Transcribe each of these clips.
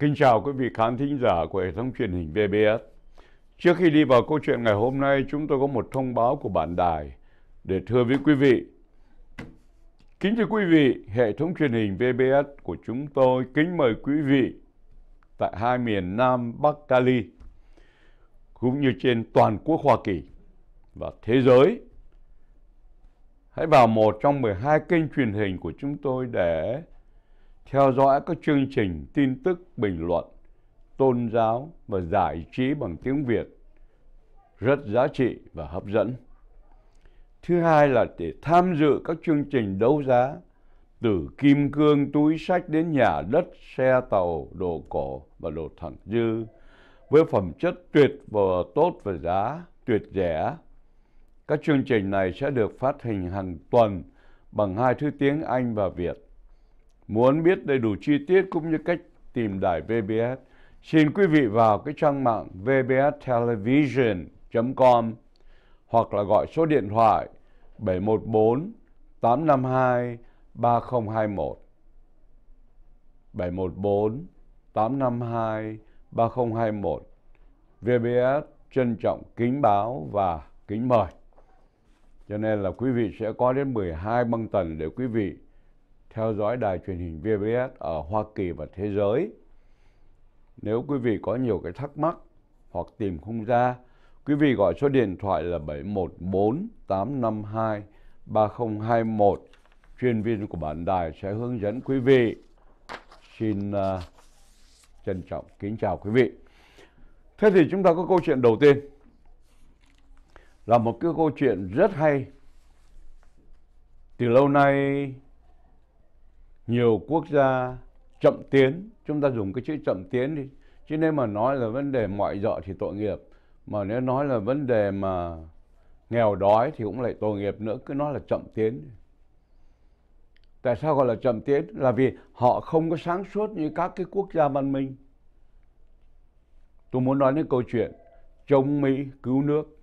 Kính chào quý vị khán thính giả của hệ thống truyền hình VBS. Trước khi đi vào câu chuyện ngày hôm nay, chúng tôi có một thông báo của bản đài để thưa với quý vị. Kính thưa quý vị, hệ thống truyền hình VBS của chúng tôi kính mời quý vị tại hai miền Nam Bắc Cali cũng như trên toàn quốc Hoa Kỳ và thế giới. Hãy vào một trong 12 kênh truyền hình của chúng tôi để theo dõi các chương trình tin tức bình luận, tôn giáo và giải trí bằng tiếng Việt rất giá trị và hấp dẫn. Thứ hai là để tham dự các chương trình đấu giá từ kim cương, túi sách đến nhà đất, xe tàu, đồ cổ và đồ thẳng dư với phẩm chất tuyệt vời tốt về giá, tuyệt rẻ. Các chương trình này sẽ được phát hình hàng tuần bằng hai thứ tiếng Anh và Việt. Muốn biết đầy đủ chi tiết cũng như cách tìm đài VBS, xin quý vị vào cái trang mạng vbstelevision.com hoặc là gọi số điện thoại 714 852 3021 714 852 3021 VBS trân trọng kính báo và kính mời. Cho nên là quý vị sẽ có đến 12 băng tần để quý vị theo dõi đài truyền hình VBS ở Hoa Kỳ và thế giới. Nếu quý vị có nhiều cái thắc mắc hoặc tìm không ra, quý vị gọi số điện thoại là 714 852 3021. Chuyên viên của bản đài sẽ hướng dẫn quý vị. Xin uh, trân trọng kính chào quý vị. Thế thì chúng ta có câu chuyện đầu tiên là một cái câu chuyện rất hay từ lâu nay nhiều quốc gia chậm tiến chúng ta dùng cái chữ chậm tiến đi chứ nếu mà nói là vấn đề mọi dợ thì tội nghiệp mà nếu nói là vấn đề mà nghèo đói thì cũng lại tội nghiệp nữa cứ nói là chậm tiến tại sao gọi là chậm tiến là vì họ không có sáng suốt như các cái quốc gia văn minh tôi muốn nói đến câu chuyện chống mỹ cứu nước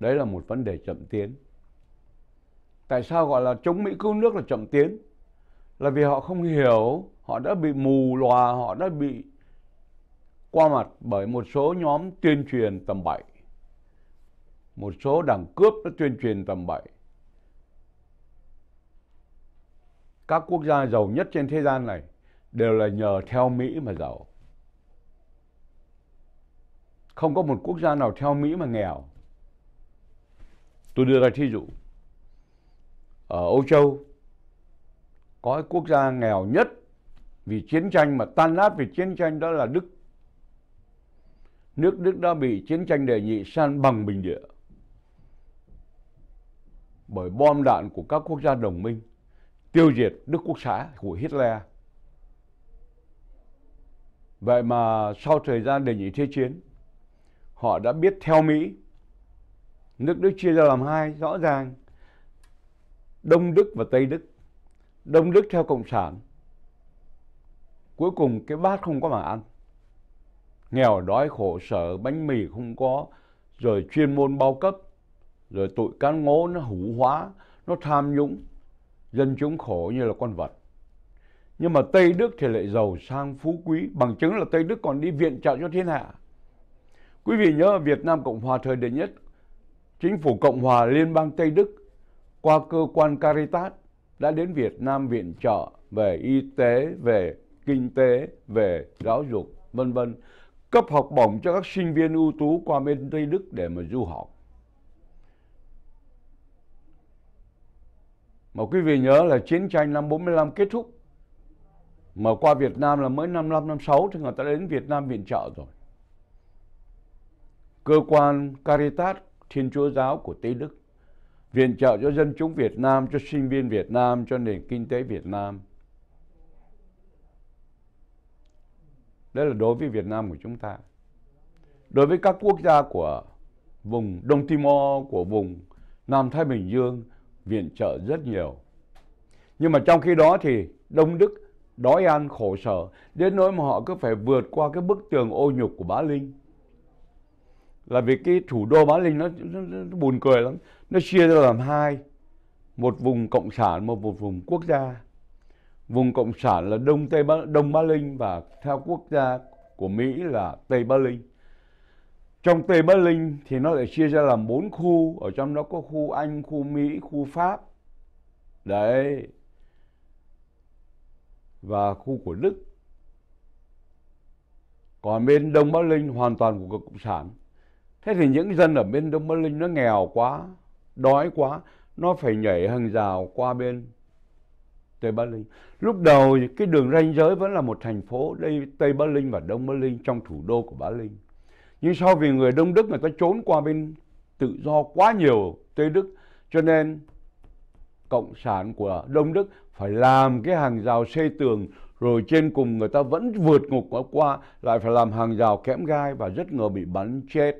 đấy là một vấn đề chậm tiến tại sao gọi là chống mỹ cứu nước là chậm tiến là vì họ không hiểu họ đã bị mù lòa họ đã bị qua mặt bởi một số nhóm tuyên truyền tầm bậy một số đảng cướp đã tuyên truyền tầm bậy các quốc gia giàu nhất trên thế gian này đều là nhờ theo Mỹ mà giàu. Không có một quốc gia nào theo Mỹ mà nghèo. Tôi đưa ra thí dụ. Ở Âu Châu có cái quốc gia nghèo nhất vì chiến tranh mà tan nát vì chiến tranh đó là Đức. Nước Đức đã bị chiến tranh đề nhị san bằng bình địa bởi bom đạn của các quốc gia đồng minh tiêu diệt Đức Quốc xã của Hitler. Vậy mà sau thời gian đề nhị thế chiến, họ đã biết theo Mỹ. Nước Đức chia ra làm hai rõ ràng, Đông Đức và Tây Đức. Đông Đức theo Cộng sản. Cuối cùng cái bát không có mà ăn. Nghèo đói khổ sở, bánh mì không có, rồi chuyên môn bao cấp, rồi tội cán ngố nó hủ hóa, nó tham nhũng, dân chúng khổ như là con vật. Nhưng mà Tây Đức thì lại giàu sang phú quý, bằng chứng là Tây Đức còn đi viện trợ cho thiên hạ. Quý vị nhớ Việt Nam Cộng Hòa thời đệ nhất, chính phủ Cộng Hòa Liên bang Tây Đức qua cơ quan Caritas đã đến Việt Nam viện trợ về y tế, về kinh tế, về giáo dục, vân vân cấp học bổng cho các sinh viên ưu tú qua bên Tây Đức để mà du học. Mà quý vị nhớ là chiến tranh năm 45 kết thúc. Mà qua Việt Nam là mới năm 55 56 thì người ta đến Việt Nam viện trợ rồi. Cơ quan Caritas Thiên Chúa Giáo của Tây Đức viện trợ cho dân chúng Việt Nam, cho sinh viên Việt Nam, cho nền kinh tế Việt Nam. Đấy là đối với Việt Nam của chúng ta. Đối với các quốc gia của vùng Đông Timor, của vùng Nam Thái Bình Dương, viện trợ rất nhiều. Nhưng mà trong khi đó thì Đông Đức đói ăn khổ sở, đến nỗi mà họ cứ phải vượt qua cái bức tường ô nhục của Bá Linh là vì cái thủ đô Bá Linh nó, nó, nó buồn cười lắm nó chia ra làm hai một vùng cộng sản một một vùng quốc gia vùng cộng sản là đông tây Bá, đông Bá Linh và theo quốc gia của Mỹ là tây Bá Linh trong Tây Bắc Linh thì nó lại chia ra làm bốn khu, ở trong đó có khu Anh, khu Mỹ, khu Pháp. Đấy. Và khu của Đức. Còn bên Đông Bắc Linh hoàn toàn của Cộng sản. Thế thì những dân ở bên Đông Berlin nó nghèo quá, đói quá, nó phải nhảy hàng rào qua bên Tây Berlin. Lúc đầu cái đường ranh giới vẫn là một thành phố đây Tây Berlin và Đông Berlin trong thủ đô của Berlin. Nhưng sau vì người Đông Đức người ta trốn qua bên tự do quá nhiều Tây Đức cho nên cộng sản của Đông Đức phải làm cái hàng rào xây tường rồi trên cùng người ta vẫn vượt ngục qua lại phải làm hàng rào kẽm gai và rất ngờ bị bắn chết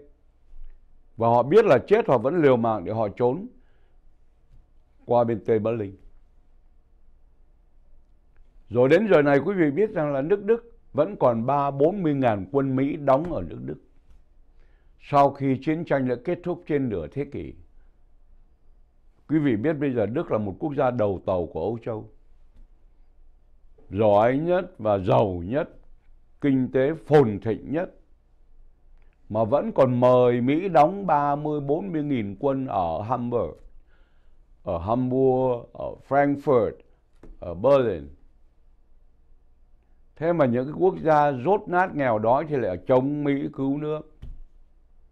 và họ biết là chết họ vẫn liều mạng để họ trốn qua bên Tây Berlin. Rồi đến giờ này quý vị biết rằng là nước Đức vẫn còn 3-40 ngàn quân Mỹ đóng ở nước Đức. Sau khi chiến tranh đã kết thúc trên nửa thế kỷ, quý vị biết bây giờ Đức là một quốc gia đầu tàu của Âu Châu. Giỏi nhất và giàu nhất, kinh tế phồn thịnh nhất mà vẫn còn mời Mỹ đóng 30-40 nghìn quân ở Hamburg, ở Hamburg, ở Frankfurt, ở Berlin. Thế mà những cái quốc gia rốt nát nghèo đói thì lại chống Mỹ cứu nước.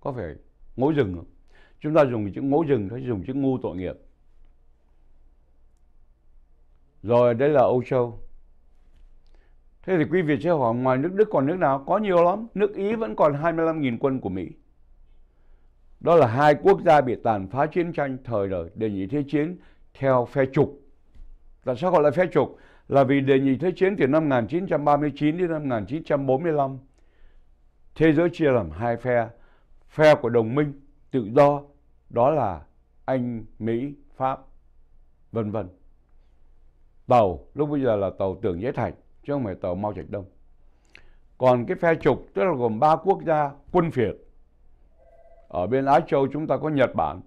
Có phải ngố rừng không? Chúng ta dùng chữ ngố rừng, thôi dùng chữ ngu tội nghiệp. Rồi đây là Âu Châu. Thế thì quý vị sẽ hỏi ngoài nước Đức còn nước nào? Có nhiều lắm. Nước Ý vẫn còn 25.000 quân của Mỹ. Đó là hai quốc gia bị tàn phá chiến tranh thời đời Đề nghị Thế Chiến theo phe trục. Tại sao gọi là phe trục? Là vì Đề nghị Thế Chiến từ năm 1939 đến năm 1945 thế giới chia làm hai phe. Phe của đồng minh tự do đó là Anh, Mỹ, Pháp, vân vân. Tàu lúc bây giờ là tàu Tưởng Giới Thạch chứ không phải tàu Mao Trạch Đông. Còn cái phe trục tức là gồm ba quốc gia quân phiệt. Ở bên Á Châu chúng ta có Nhật Bản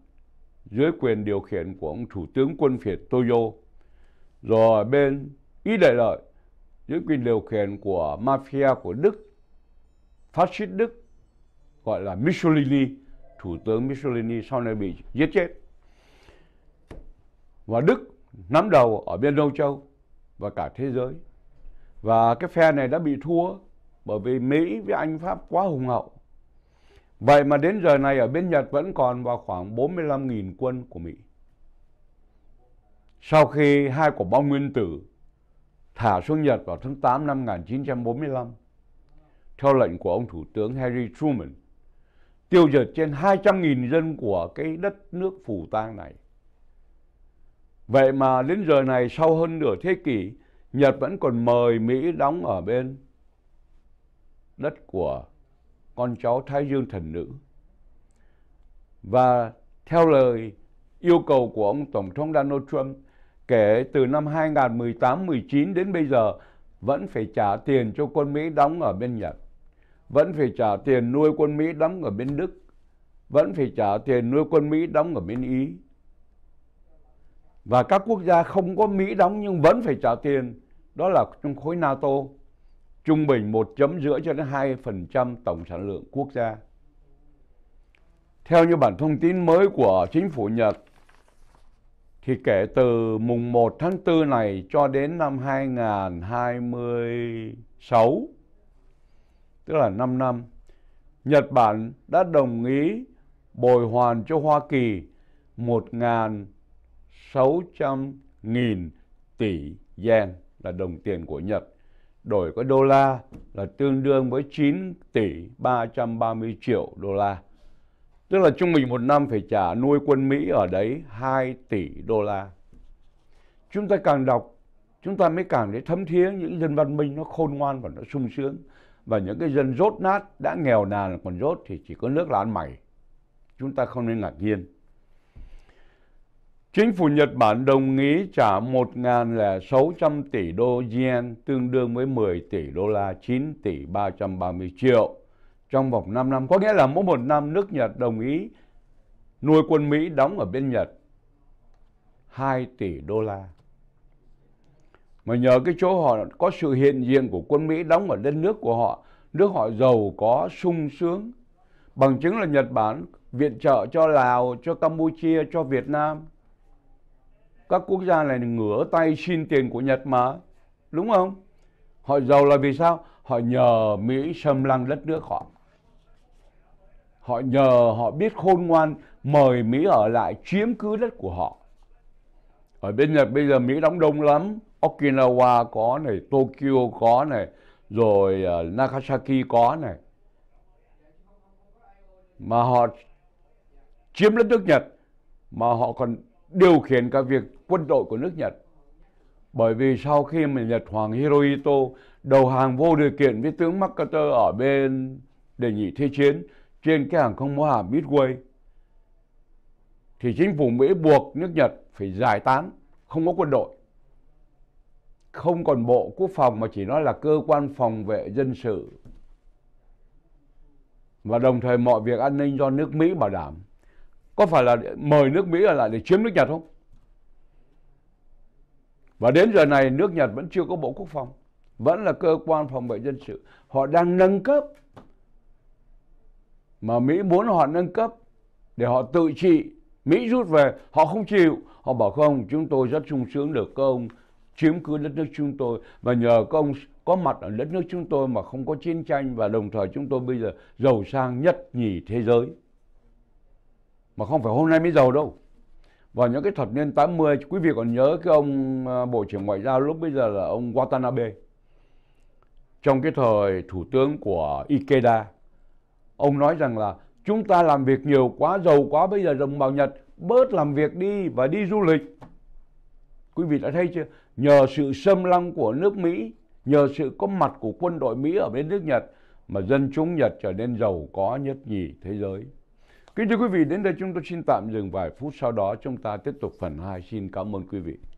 dưới quyền điều khiển của ông Thủ tướng quân phiệt Toyo. Rồi bên Ý Đại Lợi dưới quyền điều khiển của mafia của Đức, phát xít Đức gọi là Mussolini, Thủ tướng Mussolini sau này bị giết chết. Và Đức nắm đầu ở bên Đông Châu và cả thế giới. Và cái phe này đã bị thua bởi vì Mỹ với Anh Pháp quá hùng hậu. Vậy mà đến giờ này ở bên Nhật vẫn còn vào khoảng 45.000 quân của Mỹ. Sau khi hai quả bom nguyên tử thả xuống Nhật vào tháng 8 năm 1945, theo lệnh của ông Thủ tướng Harry Truman, tiêu diệt trên 200.000 dân của cái đất nước phù tang này. Vậy mà đến giờ này sau hơn nửa thế kỷ, Nhật vẫn còn mời Mỹ đóng ở bên đất của con cháu Thái Dương thần nữ. Và theo lời yêu cầu của ông Tổng thống Donald Trump, kể từ năm 2018-19 đến bây giờ vẫn phải trả tiền cho quân Mỹ đóng ở bên Nhật, vẫn phải trả tiền nuôi quân Mỹ đóng ở bên Đức, vẫn phải trả tiền nuôi quân Mỹ đóng ở bên Ý. Và các quốc gia không có Mỹ đóng nhưng vẫn phải trả tiền đó là trong khối NATO trung bình một chấm rưỡi cho đến hai phần trăm tổng sản lượng quốc gia. Theo như bản thông tin mới của chính phủ Nhật, thì kể từ mùng 1 tháng 4 này cho đến năm 2026, tức là 5 năm, Nhật Bản đã đồng ý bồi hoàn cho Hoa Kỳ 1.600.000 tỷ yen là đồng tiền của Nhật, đổi có đô la là tương đương với 9 tỷ 330 triệu đô la. Tức là trung bình một năm phải trả nuôi quân Mỹ ở đấy 2 tỷ đô la. Chúng ta càng đọc, chúng ta mới càng thấy thấm thía những dân văn minh nó khôn ngoan và nó sung sướng. Và những cái dân rốt nát đã nghèo nàn còn rốt thì chỉ có nước là ăn mày. Chúng ta không nên ngạc nhiên. Chính phủ Nhật Bản đồng ý trả 1.600 tỷ đô yen tương đương với 10 tỷ đô la 9 tỷ 330 triệu trong vòng 5 năm. Có nghĩa là mỗi một năm nước Nhật đồng ý nuôi quân Mỹ đóng ở bên Nhật 2 tỷ đô la. Mà nhờ cái chỗ họ có sự hiện diện của quân Mỹ đóng ở đất nước của họ, nước họ giàu có, sung sướng. Bằng chứng là Nhật Bản viện trợ cho Lào, cho Campuchia, cho Việt Nam – các quốc gia này ngửa tay xin tiền của Nhật mà, đúng không? Họ giàu là vì sao? Họ nhờ Mỹ xâm lăng đất nước họ. Họ nhờ họ biết khôn ngoan mời Mỹ ở lại chiếm cứ đất của họ. Ở bên Nhật bây giờ Mỹ đóng đông lắm, Okinawa có này, Tokyo có này, rồi ờ, Nagasaki có này. Mà họ chiếm đất nước Nhật mà họ còn điều khiển cả việc quân đội của nước Nhật. Bởi vì sau khi mà Nhật Hoàng Hirohito đầu hàng vô điều kiện với tướng MacArthur ở bên đề nghị thế chiến trên cái hàng không mẫu hạm Midway, thì chính phủ Mỹ buộc nước Nhật phải giải tán, không có quân đội. Không còn bộ quốc phòng mà chỉ nói là cơ quan phòng vệ dân sự. Và đồng thời mọi việc an ninh do nước Mỹ bảo đảm có phải là mời nước Mỹ ở lại để chiếm nước Nhật không? Và đến giờ này nước Nhật vẫn chưa có Bộ Quốc phòng, vẫn là cơ quan phòng vệ dân sự. Họ đang nâng cấp mà Mỹ muốn họ nâng cấp để họ tự trị. Mỹ rút về, họ không chịu. Họ bảo không, chúng tôi rất sung sướng được các ông chiếm cứ đất nước chúng tôi và nhờ các ông có mặt ở đất nước chúng tôi mà không có chiến tranh và đồng thời chúng tôi bây giờ giàu sang nhất nhì thế giới. Mà không phải hôm nay mới giàu đâu. Và những cái thập niên 80, quý vị còn nhớ cái ông à, Bộ trưởng Ngoại giao lúc bây giờ là ông Watanabe. Trong cái thời thủ tướng của Ikeda, ông nói rằng là chúng ta làm việc nhiều quá, giàu quá, bây giờ đồng bào Nhật bớt làm việc đi và đi du lịch. Quý vị đã thấy chưa? Nhờ sự xâm lăng của nước Mỹ, nhờ sự có mặt của quân đội Mỹ ở bên nước Nhật mà dân chúng Nhật trở nên giàu có nhất nhì thế giới. Kính thưa quý vị, đến đây chúng tôi xin tạm dừng vài phút, sau đó chúng ta tiếp tục phần 2. Xin cảm ơn quý vị.